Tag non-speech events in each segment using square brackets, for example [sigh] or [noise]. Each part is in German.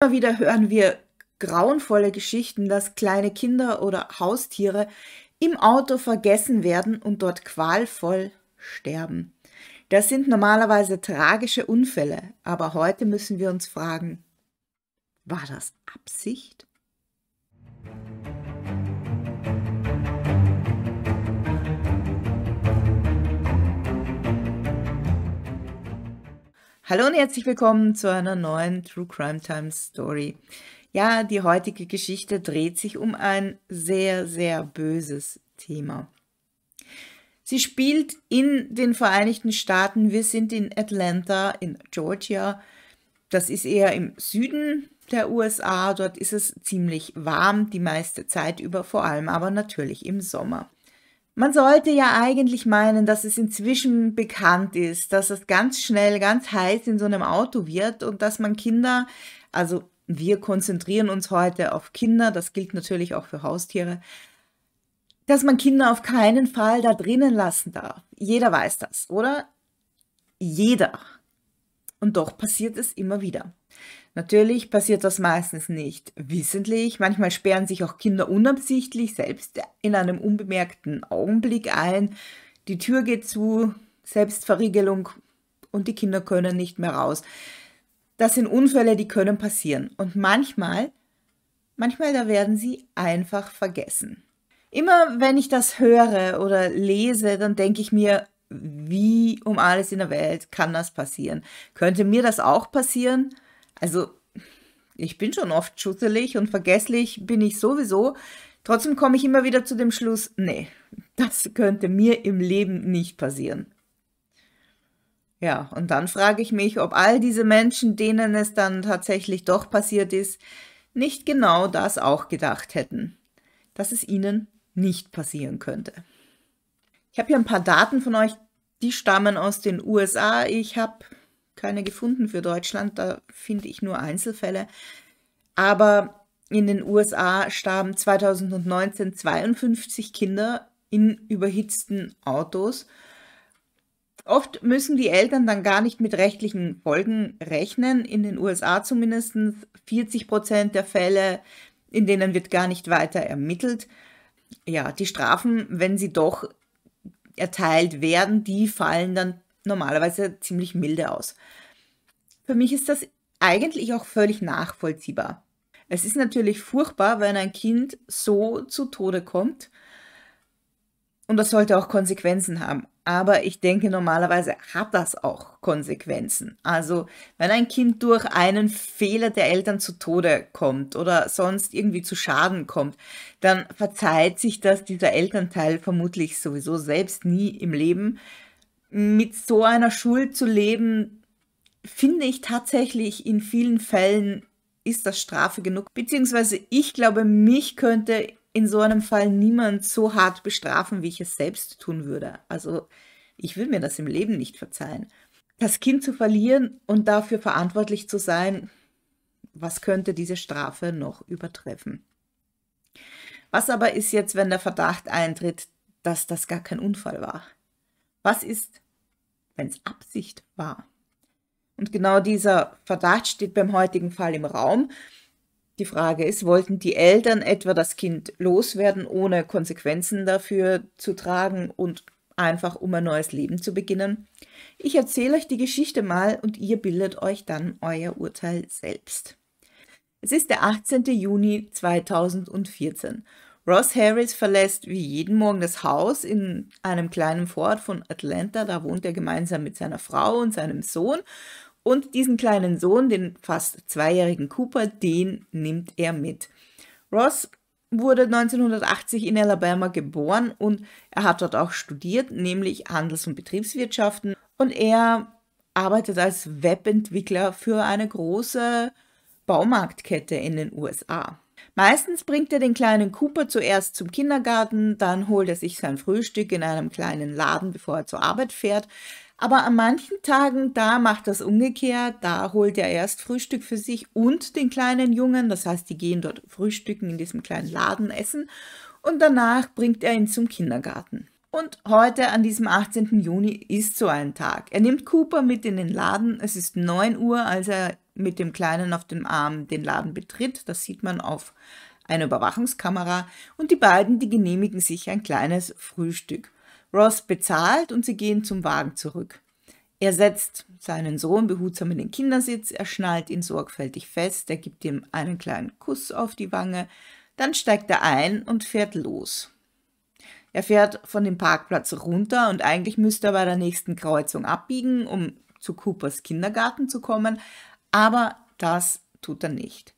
Immer wieder hören wir grauenvolle Geschichten, dass kleine Kinder oder Haustiere im Auto vergessen werden und dort qualvoll sterben. Das sind normalerweise tragische Unfälle, aber heute müssen wir uns fragen, war das Absicht? Hallo und herzlich willkommen zu einer neuen True Crime Time Story. Ja, die heutige Geschichte dreht sich um ein sehr, sehr böses Thema. Sie spielt in den Vereinigten Staaten. Wir sind in Atlanta, in Georgia. Das ist eher im Süden der USA. Dort ist es ziemlich warm die meiste Zeit über, vor allem aber natürlich im Sommer. Man sollte ja eigentlich meinen, dass es inzwischen bekannt ist, dass es ganz schnell, ganz heiß in so einem Auto wird und dass man Kinder, also wir konzentrieren uns heute auf Kinder, das gilt natürlich auch für Haustiere, dass man Kinder auf keinen Fall da drinnen lassen darf. Jeder weiß das, oder? Jeder. Und doch passiert es immer wieder. Natürlich passiert das meistens nicht wissentlich. Manchmal sperren sich auch Kinder unabsichtlich selbst in einem unbemerkten Augenblick ein. Die Tür geht zu, Selbstverriegelung und die Kinder können nicht mehr raus. Das sind Unfälle, die können passieren. Und manchmal, manchmal, da werden sie einfach vergessen. Immer wenn ich das höre oder lese, dann denke ich mir, wie um alles in der Welt kann das passieren? Könnte mir das auch passieren? Also, ich bin schon oft schusselig und vergesslich bin ich sowieso. Trotzdem komme ich immer wieder zu dem Schluss, nee, das könnte mir im Leben nicht passieren. Ja, und dann frage ich mich, ob all diese Menschen, denen es dann tatsächlich doch passiert ist, nicht genau das auch gedacht hätten, dass es ihnen nicht passieren könnte. Ich habe hier ein paar Daten von euch, die stammen aus den USA. Ich habe keine gefunden für Deutschland, da finde ich nur Einzelfälle. Aber in den USA starben 2019 52 Kinder in überhitzten Autos. Oft müssen die Eltern dann gar nicht mit rechtlichen Folgen rechnen. In den USA zumindest 40 Prozent der Fälle, in denen wird gar nicht weiter ermittelt. Ja, die Strafen, wenn sie doch erteilt werden, die fallen dann normalerweise ziemlich milde aus. Für mich ist das eigentlich auch völlig nachvollziehbar. Es ist natürlich furchtbar, wenn ein Kind so zu Tode kommt und das sollte auch Konsequenzen haben. Aber ich denke, normalerweise hat das auch Konsequenzen. Also wenn ein Kind durch einen Fehler der Eltern zu Tode kommt oder sonst irgendwie zu Schaden kommt, dann verzeiht sich das dieser Elternteil vermutlich sowieso selbst nie im Leben mit so einer Schuld zu leben, finde ich tatsächlich in vielen Fällen ist das Strafe genug. Beziehungsweise ich glaube, mich könnte in so einem Fall niemand so hart bestrafen, wie ich es selbst tun würde. Also ich will mir das im Leben nicht verzeihen. Das Kind zu verlieren und dafür verantwortlich zu sein, was könnte diese Strafe noch übertreffen? Was aber ist jetzt, wenn der Verdacht eintritt, dass das gar kein Unfall war? Was ist, wenn es Absicht war? Und genau dieser Verdacht steht beim heutigen Fall im Raum. Die Frage ist, wollten die Eltern etwa das Kind loswerden, ohne Konsequenzen dafür zu tragen und einfach um ein neues Leben zu beginnen? Ich erzähle euch die Geschichte mal und ihr bildet euch dann euer Urteil selbst. Es ist der 18. Juni 2014 Ross Harris verlässt wie jeden Morgen das Haus in einem kleinen Vorort von Atlanta. Da wohnt er gemeinsam mit seiner Frau und seinem Sohn. Und diesen kleinen Sohn, den fast zweijährigen Cooper, den nimmt er mit. Ross wurde 1980 in Alabama geboren und er hat dort auch studiert, nämlich Handels- und Betriebswirtschaften. Und er arbeitet als Webentwickler für eine große Baumarktkette in den USA. Meistens bringt er den kleinen Cooper zuerst zum Kindergarten, dann holt er sich sein Frühstück in einem kleinen Laden, bevor er zur Arbeit fährt. Aber an manchen Tagen, da macht das umgekehrt, da holt er erst Frühstück für sich und den kleinen Jungen, das heißt, die gehen dort frühstücken in diesem kleinen Laden essen und danach bringt er ihn zum Kindergarten. Und heute, an diesem 18. Juni, ist so ein Tag. Er nimmt Cooper mit in den Laden. Es ist 9 Uhr, als er mit dem Kleinen auf dem Arm den Laden betritt. Das sieht man auf einer Überwachungskamera. Und die beiden, die genehmigen sich ein kleines Frühstück. Ross bezahlt und sie gehen zum Wagen zurück. Er setzt seinen Sohn behutsam in den Kindersitz, er schnallt ihn sorgfältig fest, er gibt ihm einen kleinen Kuss auf die Wange, dann steigt er ein und fährt los. Er fährt von dem Parkplatz runter und eigentlich müsste er bei der nächsten Kreuzung abbiegen, um zu Coopers Kindergarten zu kommen, aber das tut er nicht.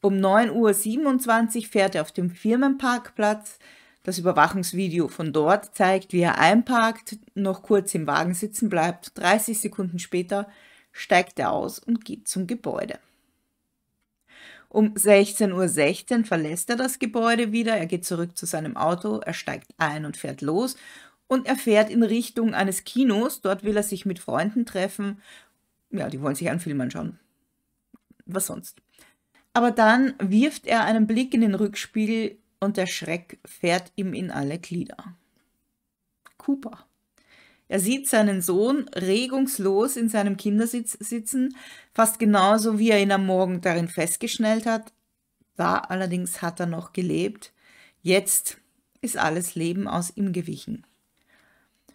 Um 9.27 Uhr fährt er auf dem Firmenparkplatz. Das Überwachungsvideo von dort zeigt, wie er einparkt, noch kurz im Wagen sitzen bleibt. 30 Sekunden später steigt er aus und geht zum Gebäude. Um 16.16 .16 Uhr verlässt er das Gebäude wieder, er geht zurück zu seinem Auto, er steigt ein und fährt los und er fährt in Richtung eines Kinos, dort will er sich mit Freunden treffen. Ja, die wollen sich einen Film anschauen was sonst. Aber dann wirft er einen Blick in den Rückspiegel und der Schreck fährt ihm in alle Glieder. Cooper. Er sieht seinen Sohn regungslos in seinem Kindersitz sitzen, fast genauso wie er ihn am Morgen darin festgeschnellt hat. Da allerdings hat er noch gelebt. Jetzt ist alles Leben aus ihm gewichen.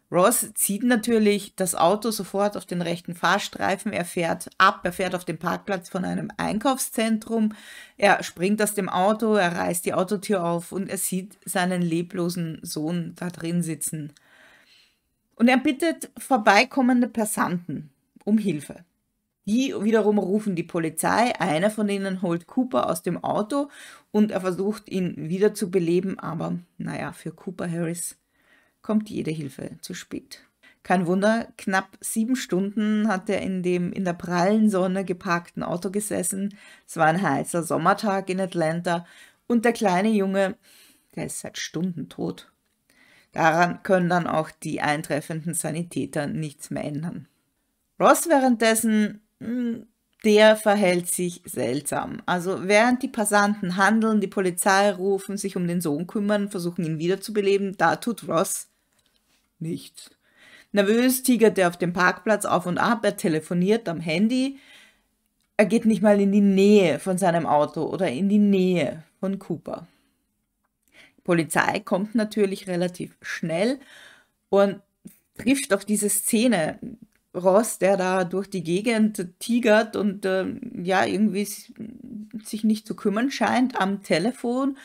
Ross zieht natürlich das Auto sofort auf den rechten Fahrstreifen, er fährt ab, er fährt auf den Parkplatz von einem Einkaufszentrum, er springt aus dem Auto, er reißt die Autotür auf und er sieht seinen leblosen Sohn da drin sitzen. Und er bittet vorbeikommende Passanten um Hilfe. Die wiederum rufen die Polizei, einer von ihnen holt Cooper aus dem Auto und er versucht ihn wiederzubeleben, aber naja, für Cooper Harris kommt jede Hilfe zu spät. Kein Wunder, knapp sieben Stunden hat er in dem in der prallen Sonne geparkten Auto gesessen. Es war ein heißer Sommertag in Atlanta und der kleine Junge, der ist seit Stunden tot. Daran können dann auch die eintreffenden Sanitäter nichts mehr ändern. Ross währenddessen, hm, der verhält sich seltsam. Also während die Passanten handeln, die Polizei rufen, sich um den Sohn kümmern, versuchen ihn wiederzubeleben, da tut Ross Nichts. Nervös tigert er auf dem Parkplatz auf und ab, er telefoniert am Handy. Er geht nicht mal in die Nähe von seinem Auto oder in die Nähe von Cooper. Die Polizei kommt natürlich relativ schnell und trifft auf diese Szene. Ross, der da durch die Gegend tigert und äh, ja, irgendwie sich nicht zu kümmern scheint am Telefon.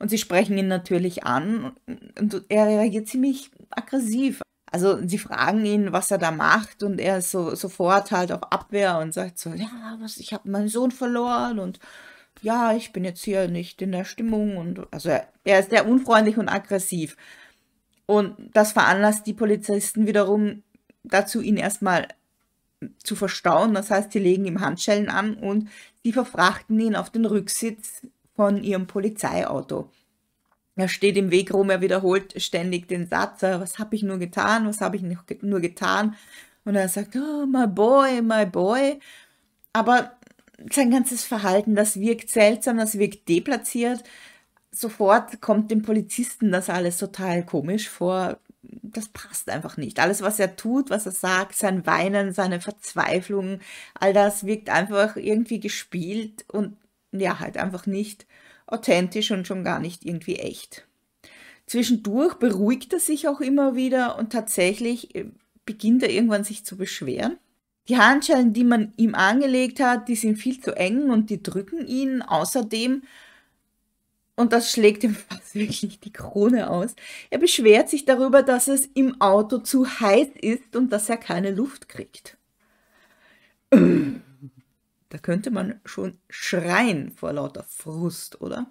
Und sie sprechen ihn natürlich an und er reagiert ziemlich aggressiv. Also sie fragen ihn, was er da macht und er ist so, sofort halt auf Abwehr und sagt so, ja, was, ich habe meinen Sohn verloren und ja, ich bin jetzt hier nicht in der Stimmung und also er, er ist sehr unfreundlich und aggressiv. Und das veranlasst die Polizisten wiederum dazu, ihn erstmal zu verstauen. Das heißt, sie legen ihm Handschellen an und sie verfrachten ihn auf den Rücksitz von ihrem Polizeiauto. Er steht im Weg rum, er wiederholt ständig den Satz, äh, was habe ich nur getan, was habe ich nur getan. Und er sagt, oh, my boy, my boy. Aber sein ganzes Verhalten, das wirkt seltsam, das wirkt deplatziert. Sofort kommt dem Polizisten das alles total komisch vor. Das passt einfach nicht. Alles, was er tut, was er sagt, sein Weinen, seine Verzweiflung, all das wirkt einfach irgendwie gespielt und ja, halt einfach nicht authentisch und schon gar nicht irgendwie echt. Zwischendurch beruhigt er sich auch immer wieder und tatsächlich äh, beginnt er irgendwann sich zu beschweren. Die Handschellen, die man ihm angelegt hat, die sind viel zu eng und die drücken ihn. Außerdem, und das schlägt ihm [laughs] fast wirklich die Krone aus, er beschwert sich darüber, dass es im Auto zu heiß ist und dass er keine Luft kriegt. [clears throat] Da könnte man schon schreien vor lauter Frust, oder?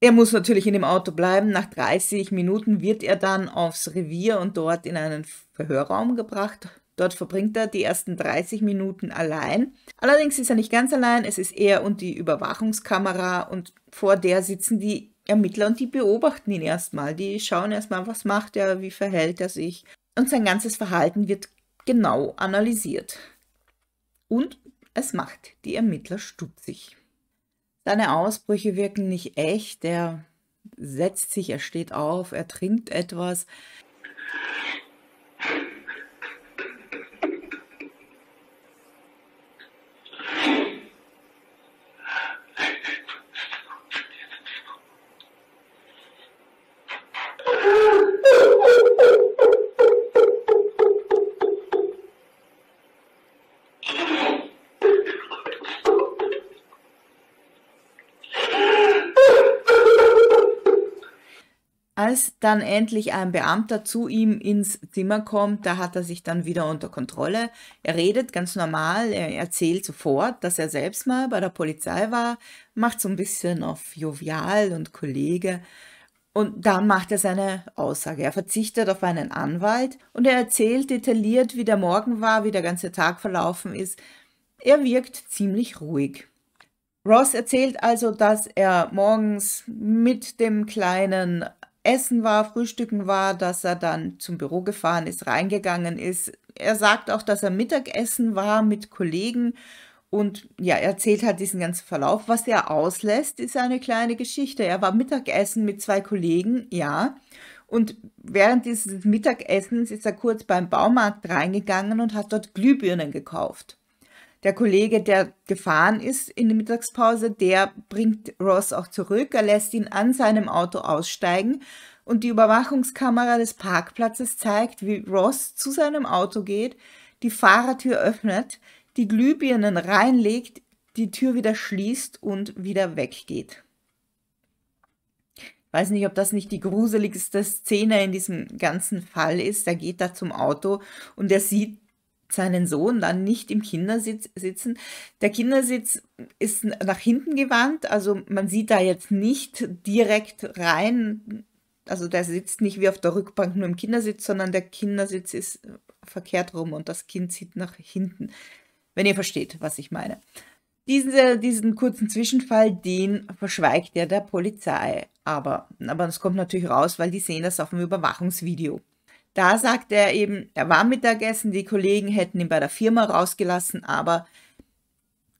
Er muss natürlich in dem Auto bleiben. Nach 30 Minuten wird er dann aufs Revier und dort in einen Verhörraum gebracht. Dort verbringt er die ersten 30 Minuten allein. Allerdings ist er nicht ganz allein. Es ist er und die Überwachungskamera und vor der sitzen die Ermittler und die beobachten ihn erstmal. Die schauen erstmal, was macht er, wie verhält er sich. Und sein ganzes Verhalten wird genau analysiert. Und es macht die Ermittler stutzig. Seine Ausbrüche wirken nicht echt, er setzt sich, er steht auf, er trinkt etwas. dann endlich ein Beamter zu ihm ins Zimmer kommt, da hat er sich dann wieder unter Kontrolle. Er redet ganz normal, er erzählt sofort, dass er selbst mal bei der Polizei war, macht so ein bisschen auf jovial und Kollege. Und dann macht er seine Aussage. Er verzichtet auf einen Anwalt und er erzählt detailliert, wie der Morgen war, wie der ganze Tag verlaufen ist. Er wirkt ziemlich ruhig. Ross erzählt also, dass er morgens mit dem kleinen Essen war, Frühstücken war, dass er dann zum Büro gefahren ist, reingegangen ist. Er sagt auch, dass er Mittagessen war mit Kollegen und ja, er erzählt halt diesen ganzen Verlauf. Was er auslässt, ist eine kleine Geschichte. Er war Mittagessen mit zwei Kollegen, ja. Und während dieses Mittagessens ist er kurz beim Baumarkt reingegangen und hat dort Glühbirnen gekauft der Kollege, der gefahren ist in der Mittagspause, der bringt Ross auch zurück. Er lässt ihn an seinem Auto aussteigen und die Überwachungskamera des Parkplatzes zeigt, wie Ross zu seinem Auto geht, die Fahrertür öffnet, die Glühbirnen reinlegt, die Tür wieder schließt und wieder weggeht. Ich Weiß nicht, ob das nicht die gruseligste Szene in diesem ganzen Fall ist. Er geht da zum Auto und er sieht seinen Sohn dann nicht im Kindersitz sitzen. Der Kindersitz ist nach hinten gewandt, also man sieht da jetzt nicht direkt rein. Also der sitzt nicht wie auf der Rückbank nur im Kindersitz, sondern der Kindersitz ist äh, verkehrt rum und das Kind sieht nach hinten. Wenn ihr versteht, was ich meine. Diesen, diesen kurzen Zwischenfall, den verschweigt er der Polizei. Aber, aber das kommt natürlich raus, weil die sehen das auf dem Überwachungsvideo. Da sagt er eben, er war Mittagessen, die Kollegen hätten ihn bei der Firma rausgelassen, aber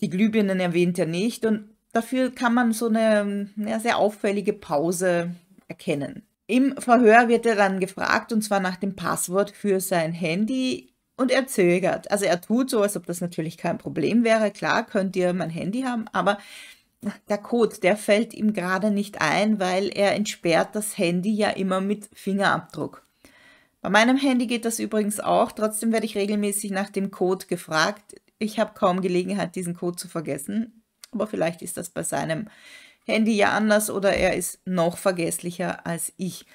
die Glühbirnen erwähnt er nicht und dafür kann man so eine, eine sehr auffällige Pause erkennen. Im Verhör wird er dann gefragt und zwar nach dem Passwort für sein Handy und er zögert. Also er tut so, als ob das natürlich kein Problem wäre. Klar, könnt ihr mein Handy haben, aber der Code, der fällt ihm gerade nicht ein, weil er entsperrt das Handy ja immer mit Fingerabdruck. Bei meinem Handy geht das übrigens auch, trotzdem werde ich regelmäßig nach dem Code gefragt. Ich habe kaum Gelegenheit, diesen Code zu vergessen, aber vielleicht ist das bei seinem Handy ja anders oder er ist noch vergesslicher als ich.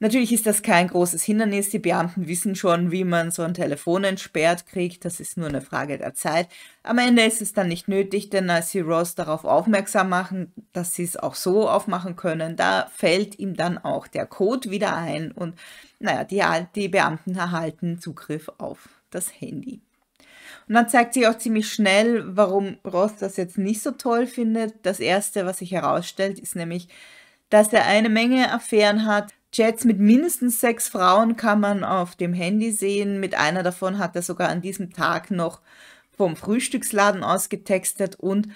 Natürlich ist das kein großes Hindernis. Die Beamten wissen schon, wie man so ein Telefon entsperrt kriegt. Das ist nur eine Frage der Zeit. Am Ende ist es dann nicht nötig, denn als sie Ross darauf aufmerksam machen, dass sie es auch so aufmachen können, da fällt ihm dann auch der Code wieder ein und naja, die, die Beamten erhalten Zugriff auf das Handy. Und dann zeigt sich auch ziemlich schnell, warum Ross das jetzt nicht so toll findet. Das Erste, was sich herausstellt, ist nämlich, dass er eine Menge Affären hat, Chats mit mindestens sechs Frauen kann man auf dem Handy sehen. Mit einer davon hat er sogar an diesem Tag noch vom Frühstücksladen aus getextet und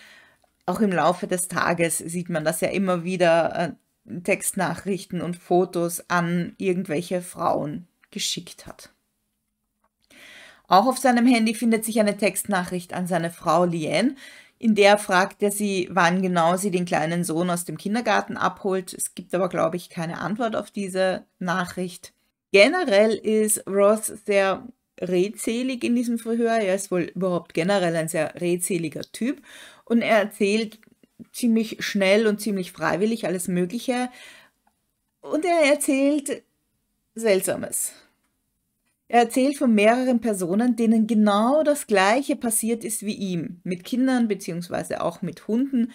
auch im Laufe des Tages sieht man das ja immer wieder äh, Textnachrichten und Fotos an irgendwelche Frauen geschickt hat. Auch auf seinem Handy findet sich eine Textnachricht an seine Frau Liane. In der fragt er sie, wann genau sie den kleinen Sohn aus dem Kindergarten abholt. Es gibt aber, glaube ich, keine Antwort auf diese Nachricht. Generell ist Ross sehr redselig in diesem Verhör. Er ist wohl überhaupt generell ein sehr redseliger Typ und er erzählt ziemlich schnell und ziemlich freiwillig alles Mögliche. Und er erzählt Seltsames. Er erzählt von mehreren Personen, denen genau das Gleiche passiert ist wie ihm, mit Kindern beziehungsweise auch mit Hunden.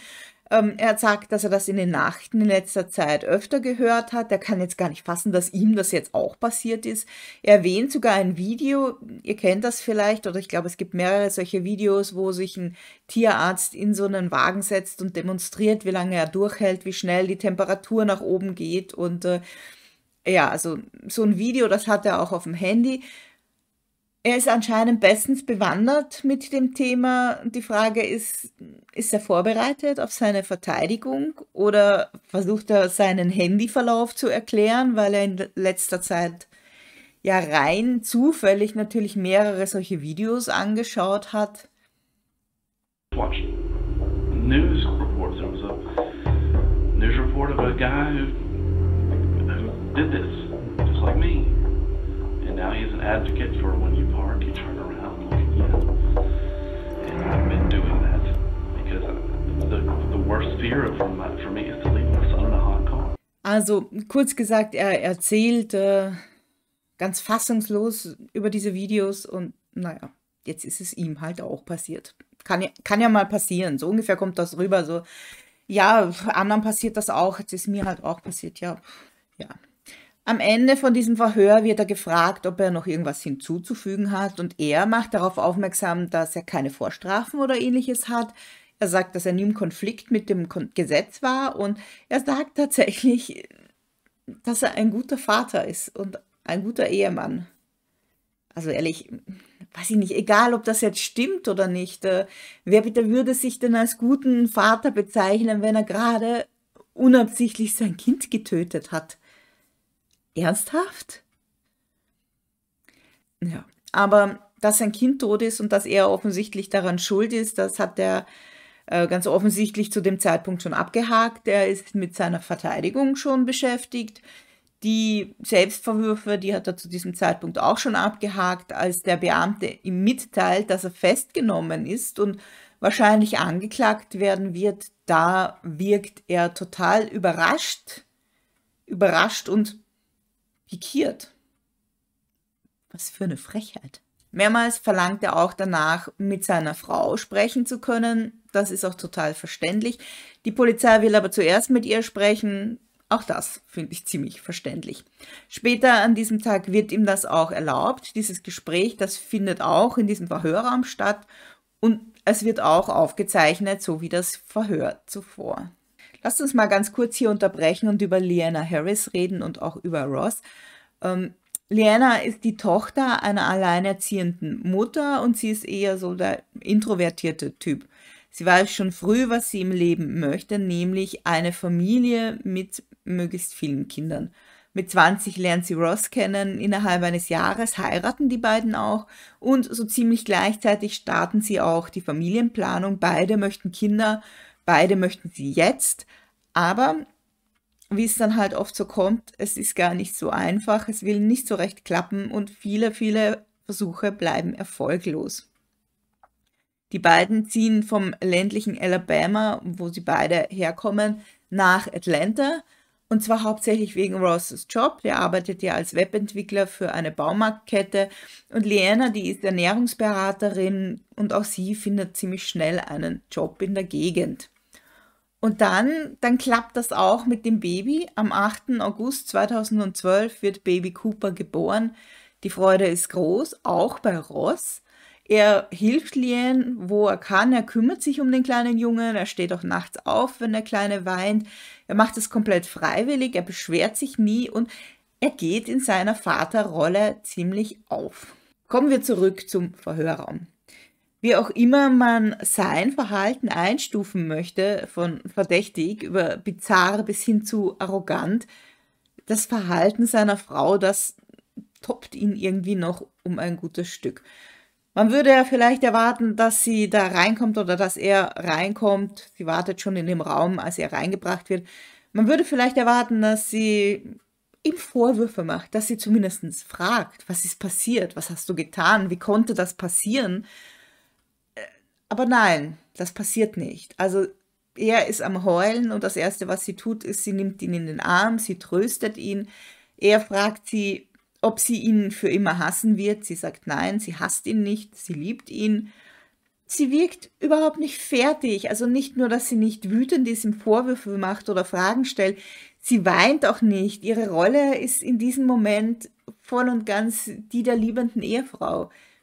Ähm, er sagt, dass er das in den Nachten in letzter Zeit öfter gehört hat. Er kann jetzt gar nicht fassen, dass ihm das jetzt auch passiert ist. Er erwähnt sogar ein Video, ihr kennt das vielleicht, oder ich glaube, es gibt mehrere solche Videos, wo sich ein Tierarzt in so einen Wagen setzt und demonstriert, wie lange er durchhält, wie schnell die Temperatur nach oben geht und äh, ja, also so ein Video, das hat er auch auf dem Handy. Er ist anscheinend bestens bewandert mit dem Thema. Die Frage ist, ist er vorbereitet auf seine Verteidigung oder versucht er seinen Handyverlauf zu erklären, weil er in letzter Zeit ja rein zufällig natürlich mehrere solche Videos angeschaut hat. Watch news reports. There was a news report of a guy who did this, just like me. And now he's an advocate for when you park, you turn around, look again. And I've been doing that because the, the worst fear for, my, uh, for me is to leave my son in a hot car. Also, kurz gesagt, er erzählt äh, ganz fassungslos über diese Videos und naja, jetzt ist es ihm halt auch passiert. Kann ja, kann ja mal passieren. So ungefähr kommt das rüber. So, ja, anderen passiert das auch. Jetzt ist mir halt auch passiert. Ja, ja. Am Ende von diesem Verhör wird er gefragt, ob er noch irgendwas hinzuzufügen hat und er macht darauf aufmerksam, dass er keine Vorstrafen oder ähnliches hat. Er sagt, dass er nie im Konflikt mit dem Gesetz war und er sagt tatsächlich, dass er ein guter Vater ist und ein guter Ehemann. Also ehrlich, weiß ich nicht, egal ob das jetzt stimmt oder nicht, äh, wer bitte würde sich denn als guten Vater bezeichnen, wenn er gerade unabsichtlich sein Kind getötet hat? Ernsthaft? Ja, aber dass sein Kind tot ist und dass er offensichtlich daran schuld ist, das hat er äh, ganz offensichtlich zu dem Zeitpunkt schon abgehakt. Er ist mit seiner Verteidigung schon beschäftigt. Die Selbstverwürfe, die hat er zu diesem Zeitpunkt auch schon abgehakt, als der Beamte ihm mitteilt, dass er festgenommen ist und wahrscheinlich angeklagt werden wird. Da wirkt er total überrascht, überrascht und pikiert. Was für eine Frechheit. Mehrmals verlangt er auch danach, mit seiner Frau sprechen zu können. Das ist auch total verständlich. Die Polizei will aber zuerst mit ihr sprechen. Auch das finde ich ziemlich verständlich. Später an diesem Tag wird ihm das auch erlaubt. Dieses Gespräch, das findet auch in diesem Verhörraum statt und es wird auch aufgezeichnet, so wie das Verhör zuvor. Lasst uns mal ganz kurz hier unterbrechen und über Liana Harris reden und auch über Ross. Ähm, Leanna ist die Tochter einer alleinerziehenden Mutter und sie ist eher so der introvertierte Typ. Sie weiß schon früh, was sie im Leben möchte, nämlich eine Familie mit möglichst vielen Kindern. Mit 20 lernt sie Ross kennen, innerhalb eines Jahres heiraten die beiden auch und so ziemlich gleichzeitig starten sie auch die Familienplanung. Beide möchten Kinder, Beide möchten sie jetzt, aber wie es dann halt oft so kommt, es ist gar nicht so einfach, es will nicht so recht klappen und viele, viele Versuche bleiben erfolglos. Die beiden ziehen vom ländlichen Alabama, wo sie beide herkommen, nach Atlanta und zwar hauptsächlich wegen Ross's Job. Der arbeitet ja als Webentwickler für eine Baumarktkette und Liana, die ist Ernährungsberaterin und auch sie findet ziemlich schnell einen Job in der Gegend. Und dann, dann klappt das auch mit dem Baby. Am 8. August 2012 wird Baby Cooper geboren. Die Freude ist groß, auch bei Ross. Er hilft Lien, wo er kann. Er kümmert sich um den kleinen Jungen. Er steht auch nachts auf, wenn der Kleine weint. Er macht es komplett freiwillig. Er beschwert sich nie und er geht in seiner Vaterrolle ziemlich auf. Kommen wir zurück zum Verhörraum wie auch immer man sein Verhalten einstufen möchte, von verdächtig über bizarr bis hin zu arrogant, das Verhalten seiner Frau, das toppt ihn irgendwie noch um ein gutes Stück. Man würde ja vielleicht erwarten, dass sie da reinkommt oder dass er reinkommt. Sie wartet schon in dem Raum, als er reingebracht wird. Man würde vielleicht erwarten, dass sie ihm Vorwürfe macht, dass sie zumindest fragt, was ist passiert, was hast du getan, wie konnte das passieren. Aber nein, das passiert nicht. Also er ist am Heulen und das Erste, was sie tut, ist, sie nimmt ihn in den Arm, sie tröstet ihn. Er fragt sie, ob sie ihn für immer hassen wird. Sie sagt nein, sie hasst ihn nicht, sie liebt ihn. Sie wirkt überhaupt nicht fertig. Also nicht nur, dass sie nicht wütend ist, ihm Vorwürfe macht oder Fragen stellt. Sie weint auch nicht. Ihre Rolle ist in diesem Moment voll und ganz die der liebenden Ehefrau.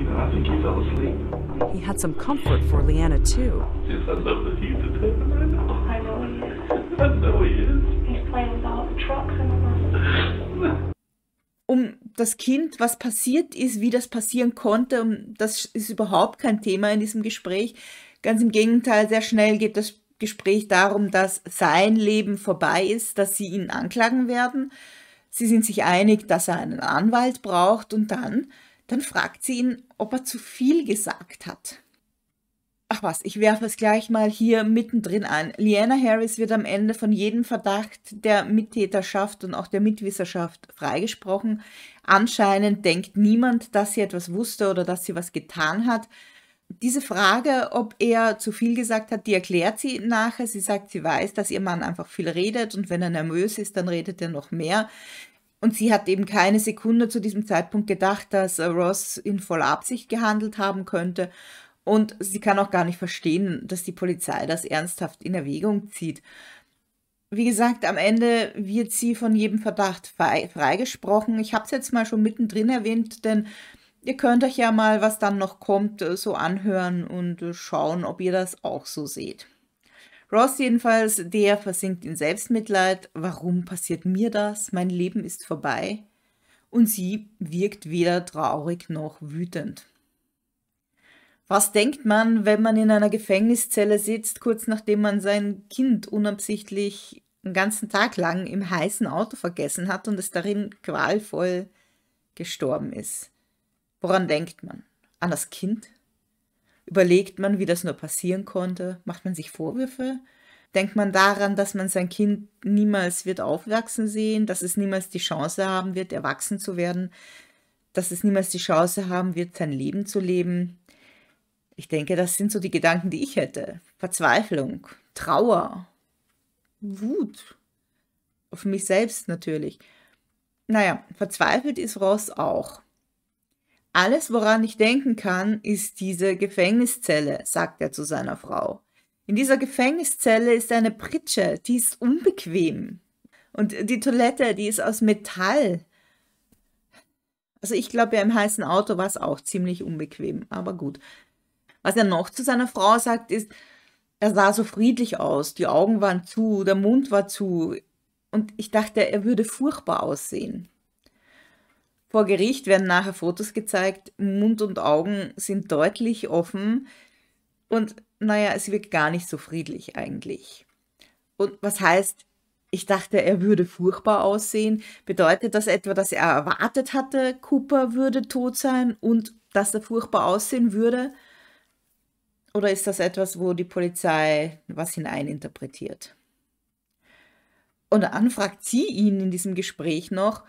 You know, I think he fell asleep. He had some comfort for Leanna, too. Yes, I know that he's a pet. I know. I know he is. I know he is. He's playing with all the trucks in the um das Kind, was passiert ist, wie das passieren konnte, um, das ist überhaupt kein Thema in diesem Gespräch. Ganz im Gegenteil, sehr schnell geht das Gespräch darum, dass sein Leben vorbei ist, dass sie ihn anklagen werden. Sie sind sich einig, dass er einen Anwalt braucht und dann dann fragt sie ihn, ob er zu viel gesagt hat. Ach was, ich werfe es gleich mal hier mittendrin ein. Liana Harris wird am Ende von jedem Verdacht der Mittäterschaft und auch der Mitwisserschaft freigesprochen. Anscheinend denkt niemand, dass sie etwas wusste oder dass sie was getan hat. Diese Frage, ob er zu viel gesagt hat, die erklärt sie nachher. Sie sagt, sie weiß, dass ihr Mann einfach viel redet und wenn er nervös ist, dann redet er noch mehr. Und sie hat eben keine Sekunde zu diesem Zeitpunkt gedacht, dass äh, Ross in voller Absicht gehandelt haben könnte. Und sie kann auch gar nicht verstehen, dass die Polizei das ernsthaft in Erwägung zieht. Wie gesagt, am Ende wird sie von jedem Verdacht freigesprochen. Ich habe es jetzt mal schon mittendrin erwähnt, denn ihr könnt euch ja mal, was dann noch kommt, äh, so anhören und äh, schauen, ob ihr das auch so seht. Ross jedenfalls, der versinkt in Selbstmitleid. Warum passiert mir das? Mein Leben ist vorbei. Und sie wirkt weder traurig noch wütend. Was denkt man, wenn man in einer Gefängniszelle sitzt, kurz nachdem man sein Kind unabsichtlich einen ganzen Tag lang im heißen Auto vergessen hat und es darin qualvoll gestorben ist? Woran denkt man? An das Kind? Überlegt man, wie das nur passieren konnte? Macht man sich Vorwürfe? Denkt man daran, dass man sein Kind niemals wird aufwachsen sehen, dass es niemals die Chance haben wird, erwachsen zu werden, dass es niemals die Chance haben wird, sein Leben zu leben? Ich denke, das sind so die Gedanken, die ich hätte. Verzweiflung, Trauer, Wut. Auf mich selbst natürlich. Naja, verzweifelt ist Ross auch. Alles, woran ich denken kann, ist diese Gefängniszelle, sagt er zu seiner Frau. In dieser Gefängniszelle ist eine Pritsche, die ist unbequem. Und die Toilette, die ist aus Metall. Also ich glaube, ja, im heißen Auto war es auch ziemlich unbequem, aber gut. Was er noch zu seiner Frau sagt, ist, er sah so friedlich aus, die Augen waren zu, der Mund war zu. Und ich dachte, er würde furchtbar aussehen. Vor Gericht werden nachher Fotos gezeigt, Mund und Augen sind deutlich offen und naja, es wirkt gar nicht so friedlich eigentlich. Und was heißt, ich dachte, er würde furchtbar aussehen, bedeutet das etwa, dass er erwartet hatte, Cooper würde tot sein und dass er furchtbar aussehen würde? Oder ist das etwas, wo die Polizei was hineininterpretiert? Und dann fragt sie ihn in diesem Gespräch noch,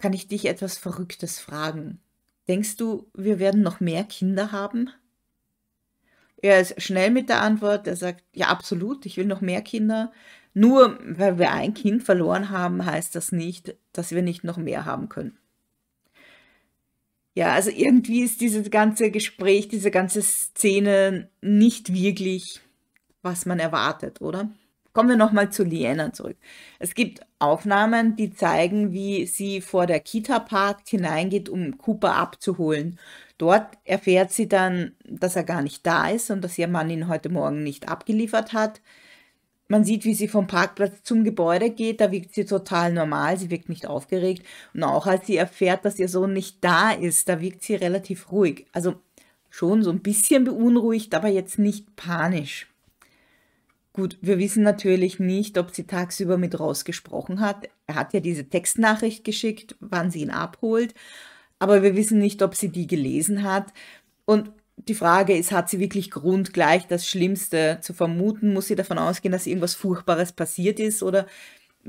kann ich dich etwas Verrücktes fragen. Denkst du, wir werden noch mehr Kinder haben? Er ist schnell mit der Antwort. Er sagt, ja, absolut, ich will noch mehr Kinder. Nur weil wir ein Kind verloren haben, heißt das nicht, dass wir nicht noch mehr haben können. Ja, also irgendwie ist dieses ganze Gespräch, diese ganze Szene nicht wirklich, was man erwartet, oder? Kommen wir nochmal zu Liana zurück. Es gibt Aufnahmen, die zeigen, wie sie vor der Kita park hineingeht, um Cooper abzuholen. Dort erfährt sie dann, dass er gar nicht da ist und dass ihr Mann ihn heute Morgen nicht abgeliefert hat. Man sieht, wie sie vom Parkplatz zum Gebäude geht, da wirkt sie total normal, sie wirkt nicht aufgeregt. Und auch als sie erfährt, dass ihr Sohn nicht da ist, da wirkt sie relativ ruhig. Also schon so ein bisschen beunruhigt, aber jetzt nicht panisch. Gut, wir wissen natürlich nicht, ob sie tagsüber mit Ross gesprochen hat. Er hat ja diese Textnachricht geschickt, wann sie ihn abholt. Aber wir wissen nicht, ob sie die gelesen hat. Und die Frage ist, hat sie wirklich Grund, gleich das Schlimmste zu vermuten? Muss sie davon ausgehen, dass irgendwas Furchtbares passiert ist? Oder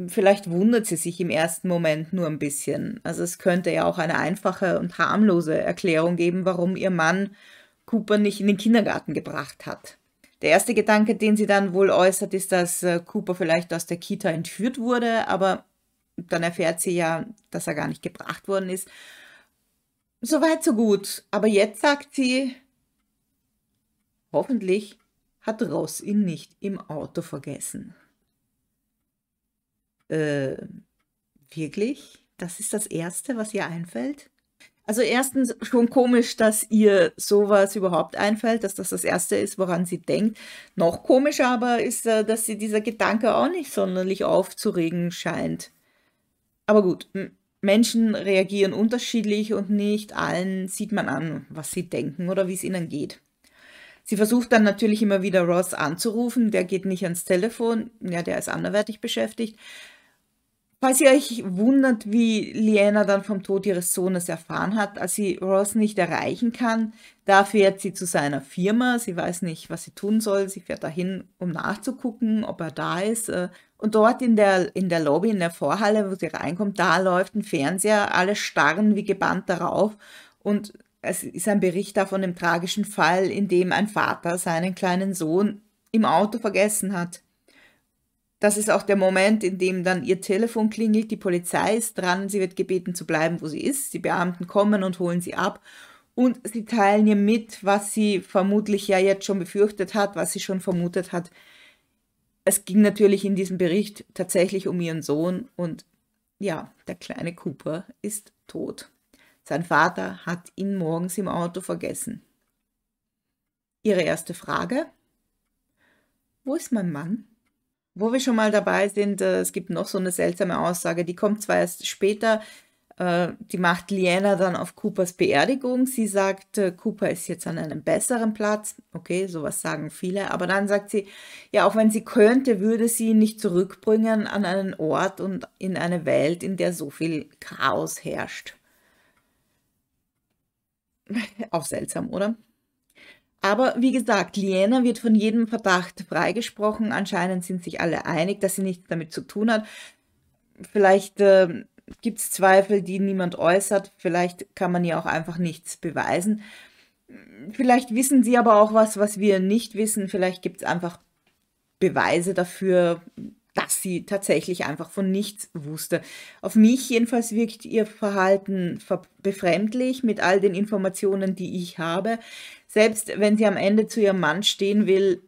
vielleicht wundert sie sich im ersten Moment nur ein bisschen. Also es könnte ja auch eine einfache und harmlose Erklärung geben, warum ihr Mann Cooper nicht in den Kindergarten gebracht hat. Der erste Gedanke, den sie dann wohl äußert, ist, dass äh, Cooper vielleicht aus der Kita entführt wurde, aber dann erfährt sie ja, dass er gar nicht gebracht worden ist. So weit, so gut. Aber jetzt sagt sie, hoffentlich hat Ross ihn nicht im Auto vergessen. Äh, wirklich? Das ist das Erste, was ihr einfällt? Also erstens schon komisch, dass ihr sowas überhaupt einfällt, dass das das Erste ist, woran sie denkt. Noch komischer aber ist, äh, dass sie dieser Gedanke auch nicht sonderlich aufzuregen scheint. Aber gut, Menschen reagieren unterschiedlich und nicht allen sieht man an, was sie denken oder wie es ihnen geht. Sie versucht dann natürlich immer wieder Ross anzurufen, der geht nicht ans Telefon, ja, der ist anderweitig beschäftigt. Falls ihr euch wundert, wie Liana dann vom Tod ihres Sohnes erfahren hat, als sie Ross nicht erreichen kann, da fährt sie zu seiner Firma, sie weiß nicht, was sie tun soll, sie fährt dahin, um nachzugucken, ob er da ist. Äh, und dort in der, in der Lobby, in der Vorhalle, wo sie reinkommt, da läuft ein Fernseher, alle starren wie gebannt darauf und es ist ein Bericht da von dem tragischen Fall, in dem ein Vater seinen kleinen Sohn im Auto vergessen hat. Das ist auch der Moment, in dem dann ihr Telefon klingelt, die Polizei ist dran, sie wird gebeten zu bleiben, wo sie ist, die Beamten kommen und holen sie ab und sie teilen ihr mit, was sie vermutlich ja jetzt schon befürchtet hat, was sie schon vermutet hat. Es ging natürlich in diesem Bericht tatsächlich um ihren Sohn und ja, der kleine Cooper ist tot. Sein Vater hat ihn morgens im Auto vergessen. Ihre erste Frage? Wo ist mein Mann? Wo wir schon mal dabei sind, äh, es gibt noch so eine seltsame Aussage, die kommt zwar erst später, äh, die macht Liana dann auf Coopers Beerdigung. Sie sagt, äh, Cooper ist jetzt an einem besseren Platz. Okay, sowas sagen viele. Aber dann sagt sie, ja, auch wenn sie könnte, würde sie ihn nicht zurückbringen an einen Ort und in eine Welt, in der so viel Chaos herrscht. [laughs] auch seltsam, oder? Aber wie gesagt, Liena wird von jedem Verdacht freigesprochen. Anscheinend sind sich alle einig, dass sie nichts damit zu tun hat. Vielleicht äh, gibt es Zweifel, die niemand äußert. Vielleicht kann man ihr auch einfach nichts beweisen. Vielleicht wissen sie aber auch was, was wir nicht wissen. Vielleicht gibt es einfach Beweise dafür, dass sie tatsächlich einfach von nichts wusste. Auf mich jedenfalls wirkt ihr Verhalten befremdlich mit all den Informationen, die ich habe. Selbst wenn sie am Ende zu ihrem Mann stehen will,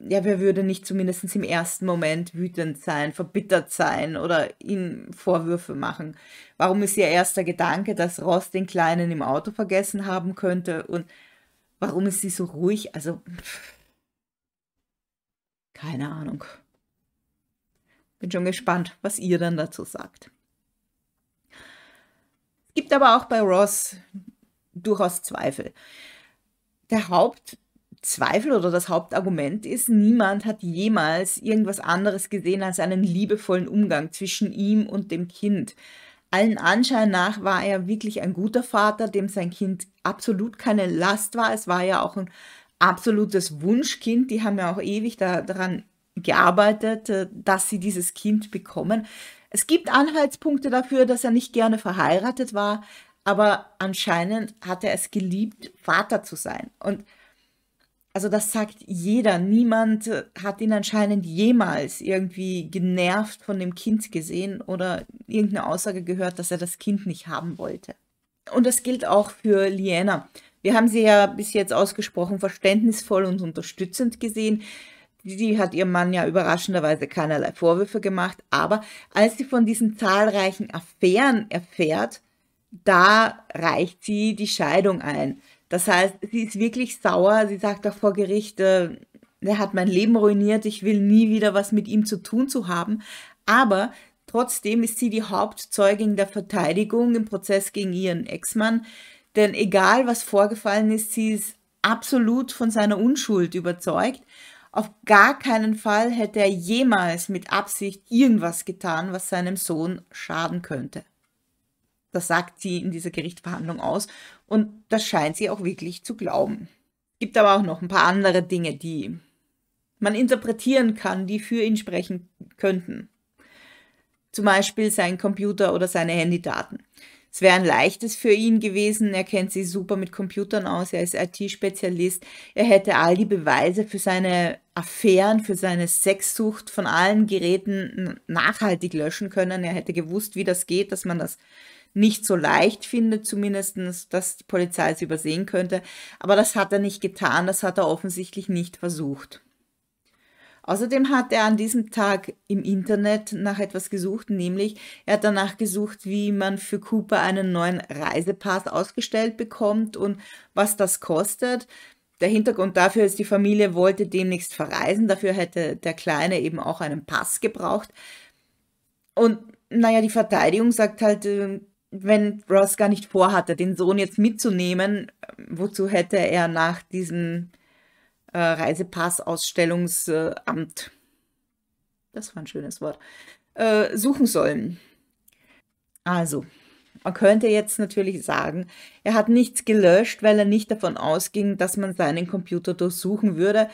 ja, wer würde nicht zumindest im ersten Moment wütend sein, verbittert sein oder ihm Vorwürfe machen? Warum ist ihr erster Gedanke, dass Ross den Kleinen im Auto vergessen haben könnte? Und warum ist sie so ruhig? Also, keine Ahnung. Bin schon gespannt, was ihr dann dazu sagt. Es gibt aber auch bei Ross durchaus Zweifel. Der Hauptzweifel oder das Hauptargument ist, niemand hat jemals irgendwas anderes gesehen als einen liebevollen Umgang zwischen ihm und dem Kind. Allen Anschein nach war er wirklich ein guter Vater, dem sein Kind absolut keine Last war. Es war ja auch ein absolutes Wunschkind. Die haben ja auch ewig daran gearbeitet, äh, dass sie dieses Kind bekommen. Es gibt Anhaltspunkte dafür, dass er nicht gerne verheiratet war, aber anscheinend hat er es geliebt, Vater zu sein. Und also das sagt jeder, niemand äh, hat ihn anscheinend jemals irgendwie genervt von dem Kind gesehen oder irgendeine Aussage gehört, dass er das Kind nicht haben wollte. Und das gilt auch für Liena. Wir haben sie ja bis jetzt ausgesprochen verständnisvoll und unterstützend gesehen. Sie hat ihrem Mann ja überraschenderweise keinerlei Vorwürfe gemacht, aber als sie von diesen zahlreichen Affären erfährt, da reicht sie die Scheidung ein. Das heißt, sie ist wirklich sauer. Sie sagt auch vor Gericht, äh, er hat mein Leben ruiniert, ich will nie wieder was mit ihm zu tun zu haben. Aber trotzdem ist sie die Hauptzeugin der Verteidigung im Prozess gegen ihren Ex-Mann. Denn egal was vorgefallen ist, sie ist absolut von seiner Unschuld überzeugt. Auf gar keinen Fall hätte er jemals mit Absicht irgendwas getan, was seinem Sohn schaden könnte. Das sagt sie in dieser Gerichtsverhandlung aus und das scheint sie auch wirklich zu glauben. Gibt aber auch noch ein paar andere Dinge, die man interpretieren kann, die für ihn sprechen könnten. Zum Beispiel sein Computer oder seine Handydaten. Es wäre ein leichtes für ihn gewesen. Er kennt sich super mit Computern aus. Er ist IT-Spezialist. Er hätte all die Beweise für seine Affären, für seine Sexsucht von allen Geräten nachhaltig löschen können. Er hätte gewusst, wie das geht, dass man das nicht so leicht findet, zumindest, dass die Polizei es übersehen könnte. Aber das hat er nicht getan. Das hat er offensichtlich nicht versucht. Außerdem hat er an diesem Tag im Internet nach etwas gesucht, nämlich er hat danach gesucht, wie man für Cooper einen neuen Reisepass ausgestellt bekommt und was das kostet. Der Hintergrund dafür ist, die Familie wollte demnächst verreisen, dafür hätte der Kleine eben auch einen Pass gebraucht. Und naja, die Verteidigung sagt halt, äh, wenn Ross gar nicht vorhatte, den Sohn jetzt mitzunehmen, äh, wozu hätte er nach diesem äh, Reisepassausstellungsamt, das war ein schönes Wort, äh, suchen sollen. Also, man könnte jetzt natürlich sagen, er hat nichts gelöscht, weil er nicht davon ausging, dass man seinen Computer durchsuchen würde.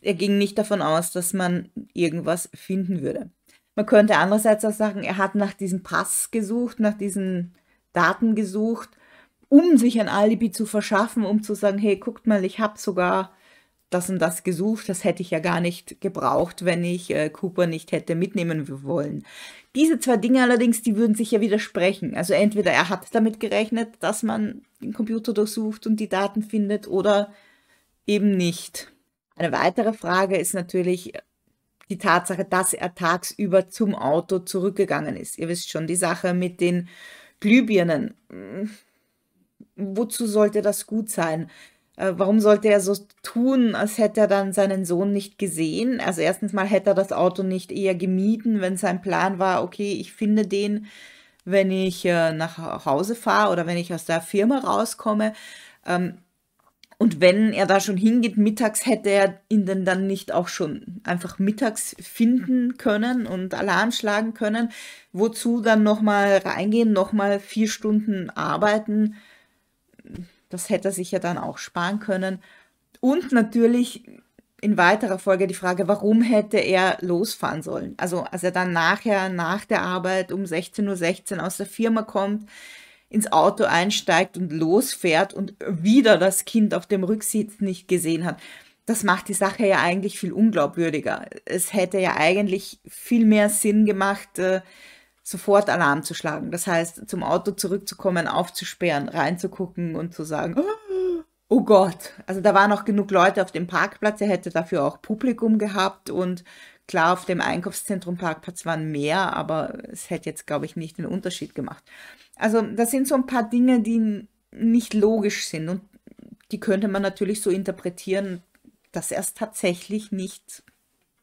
Er ging nicht davon aus, dass man irgendwas finden würde. Man könnte andererseits auch sagen, er hat nach diesem Pass gesucht, nach diesen Daten gesucht, um sich ein Alibi zu verschaffen, um zu sagen, hey, guckt mal, ich habe sogar das und das gesucht, das hätte ich ja gar nicht gebraucht, wenn ich äh, Cooper nicht hätte mitnehmen wollen. Diese zwei Dinge allerdings, die würden sich ja widersprechen. Also entweder er hat damit gerechnet, dass man den Computer durchsucht und die Daten findet oder eben nicht. Eine weitere Frage ist natürlich äh, die Tatsache, dass er tagsüber zum Auto zurückgegangen ist. Ihr wisst schon, die Sache mit den Glühbirnen. Hm, wozu sollte das gut sein? Äh, warum sollte er so tun, als hätte er dann seinen Sohn nicht gesehen? Also erstens mal hätte er das Auto nicht eher gemieden, wenn sein Plan war, okay, ich finde den, wenn ich äh, nach Hause fahre oder wenn ich aus der Firma rauskomme. Ähm, und wenn er da schon hingeht, mittags hätte er ihn denn dann nicht auch schon einfach mittags finden können und Alarm schlagen können. Wozu dann nochmal reingehen, nochmal vier Stunden arbeiten? Das hätte er sich ja dann auch sparen können. Und natürlich in weiterer Folge die Frage, warum hätte er losfahren sollen? Also als er dann nachher, nach der Arbeit um 16.16 Uhr aus der Firma kommt, ins Auto einsteigt und losfährt und wieder das Kind auf dem Rücksitz nicht gesehen hat. Das macht die Sache ja eigentlich viel unglaubwürdiger. Es hätte ja eigentlich viel mehr Sinn gemacht, äh, sofort Alarm zu schlagen. Das heißt, zum Auto zurückzukommen, aufzusperren, reinzugucken und zu sagen, oh Gott. Also da waren auch genug Leute auf dem Parkplatz, er hätte dafür auch Publikum gehabt und klar, auf dem Einkaufszentrum Parkplatz waren mehr, aber es hätte jetzt, glaube ich, nicht den Unterschied gemacht. Also das sind so ein paar Dinge, die nicht logisch sind und die könnte man natürlich so interpretieren, dass er es tatsächlich nicht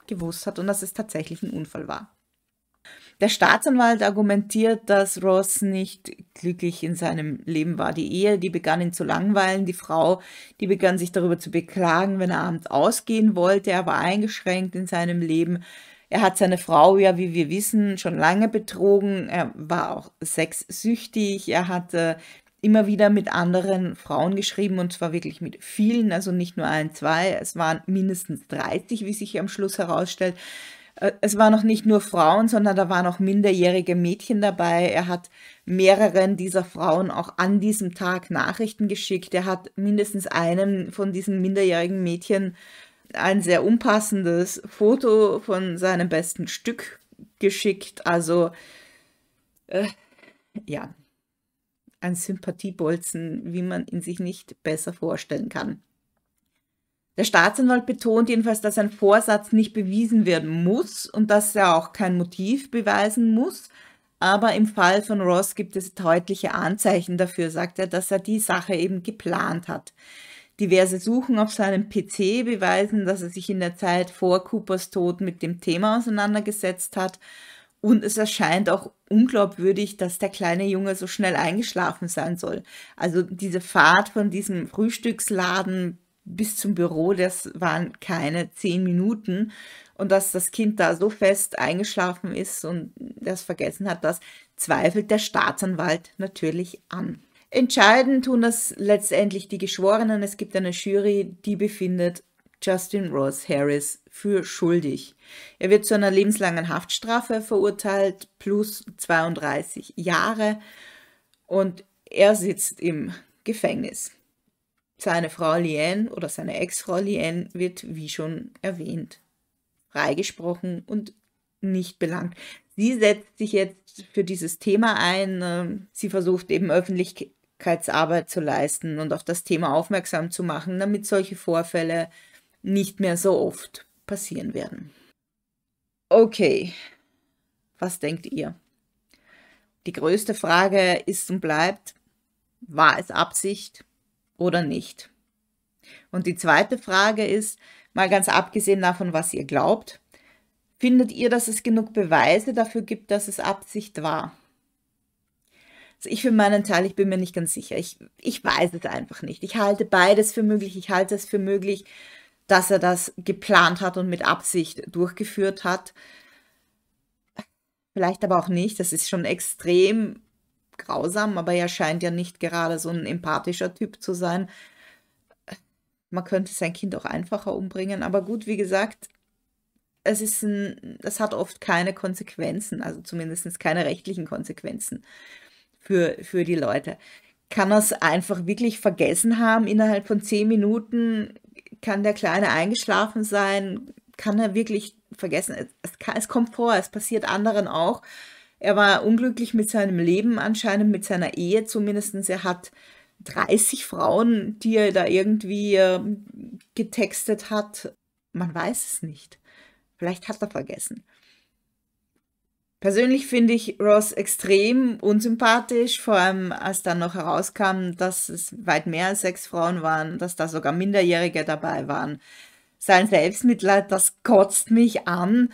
gewusst hat und dass es tatsächlich ein Unfall war. Der Staatsanwalt argumentiert, dass Ross nicht glücklich in seinem Leben war. Die Ehe, die begann ihn zu langweilen. Die Frau, die begann sich darüber zu beklagen, wenn er abends ausgehen wollte. Er war eingeschränkt in seinem Leben. Er hat seine Frau ja, wie wir wissen, schon lange betrogen. Er war auch sexsüchtig. Er hatte immer wieder mit anderen Frauen geschrieben und zwar wirklich mit vielen, also nicht nur ein, zwei, es waren mindestens 30, wie sich am Schluss herausstellt. Äh, es waren noch nicht nur Frauen, sondern da waren auch minderjährige Mädchen dabei. Er hat mehreren dieser Frauen auch an diesem Tag Nachrichten geschickt. Er hat mindestens einem von diesen minderjährigen Mädchen ein sehr unpassendes Foto von seinem besten Stück geschickt. Also äh, ja, ein Sympathiebolzen, wie man ihn sich nicht besser vorstellen kann. Der Staatsanwalt betont jedenfalls, dass ein Vorsatz nicht bewiesen werden muss und dass er auch kein Motiv beweisen muss. Aber im Fall von Ross gibt es deutliche Anzeichen dafür, sagt er, dass er die Sache eben geplant hat. Diverse Suchen auf seinem PC beweisen, dass er sich in der Zeit vor Coopers Tod mit dem Thema auseinandergesetzt hat. Und es erscheint auch unglaubwürdig, dass der kleine Junge so schnell eingeschlafen sein soll. Also diese Fahrt von diesem Frühstücksladen bis zum Büro, das waren keine zehn Minuten. Und dass das Kind da so fest eingeschlafen ist und das vergessen hat, das zweifelt der Staatsanwalt natürlich an. Entscheiden tun das letztendlich die Geschworenen. Es gibt eine Jury, die befindet Justin Ross Harris für schuldig. Er wird zu einer lebenslangen Haftstrafe verurteilt, plus 32 Jahre und er sitzt im Gefängnis. Seine Frau Liane oder seine Ex-Frau Liane wird, wie schon erwähnt, freigesprochen und nicht belangt. Sie setzt sich jetzt für dieses Thema ein. Ähm, sie versucht eben Öffentlichkeitsarbeit zu leisten und auf das Thema aufmerksam zu machen, damit solche Vorfälle nicht mehr so oft passieren werden. Okay, was denkt ihr? Die größte Frage ist und bleibt, war es Absicht? oder nicht? Und die zweite Frage ist, mal ganz abgesehen davon, was ihr glaubt, findet ihr, dass es genug Beweise dafür gibt, dass es Absicht war? Also ich für meinen Teil, ich bin mir nicht ganz sicher. Ich, ich weiß es einfach nicht. Ich halte beides für möglich. Ich halte es für möglich, dass er das geplant hat und mit Absicht durchgeführt hat. Vielleicht aber auch nicht. Das ist schon extrem grausam, aber er scheint ja nicht gerade so ein empathischer Typ zu sein. Man könnte sein Kind auch einfacher umbringen, aber gut, wie gesagt, es ist ein, das hat oft keine Konsequenzen, also zumindest keine rechtlichen Konsequenzen für, für die Leute. Kann er es einfach wirklich vergessen haben innerhalb von zehn Minuten? Kann der Kleine eingeschlafen sein? Kann er wirklich vergessen? Es, es, kann, es kommt vor, es passiert anderen auch. Er war unglücklich mit seinem Leben, anscheinend mit seiner Ehe zumindest. Er hat 30 Frauen, die er da irgendwie äh, getextet hat. Man weiß es nicht. Vielleicht hat er vergessen. Persönlich finde ich Ross extrem unsympathisch, vor allem als dann noch herauskam, dass es weit mehr als sechs Frauen waren, dass da sogar Minderjährige dabei waren. Sein Selbstmitleid, das kotzt mich an.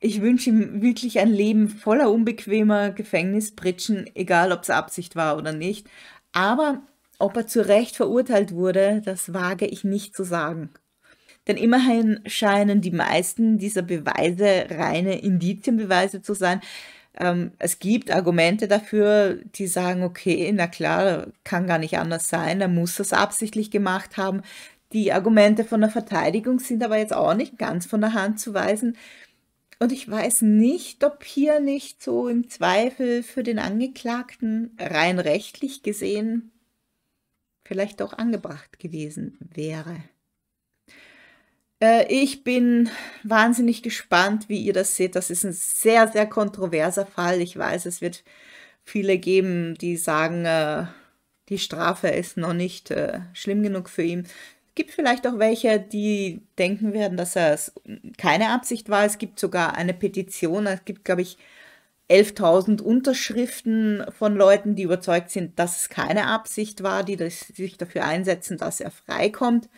Ich wünsche ihm wirklich ein Leben voller unbequemer Gefängnispritschen, egal ob es Absicht war oder nicht. Aber ob er zu Recht verurteilt wurde, das wage ich nicht zu sagen. Denn immerhin scheinen die meisten dieser Beweise reine Indizienbeweise zu sein. Ähm, es gibt Argumente dafür, die sagen, okay, na klar, kann gar nicht anders sein, er muss das absichtlich gemacht haben. Die Argumente von der Verteidigung sind aber jetzt auch nicht ganz von der Hand zu weisen. Und ich weiß nicht, ob hier nicht so im Zweifel für den Angeklagten rein rechtlich gesehen vielleicht auch angebracht gewesen wäre. Äh, ich bin wahnsinnig gespannt, wie ihr das seht. Das ist ein sehr, sehr kontroverser Fall. Ich weiß, es wird viele geben, die sagen, äh, die Strafe ist noch nicht äh, schlimm genug für ihn gibt vielleicht auch welche, die denken werden, dass es keine Absicht war. Es gibt sogar eine Petition, es gibt, glaube ich, 11.000 Unterschriften von Leuten, die überzeugt sind, dass es keine Absicht war, die das, sich dafür einsetzen, dass er freikommt.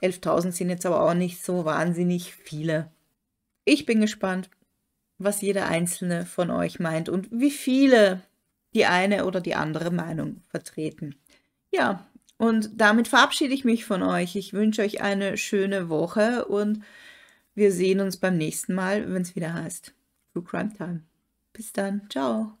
11.000 sind jetzt aber auch nicht so wahnsinnig viele. Ich bin gespannt, was jeder einzelne von euch meint und wie viele die eine oder die andere Meinung vertreten. Ja, und damit verabschiede ich mich von euch. Ich wünsche euch eine schöne Woche und wir sehen uns beim nächsten Mal, wenn es wieder heißt. True Crime Time. Bis dann. Ciao.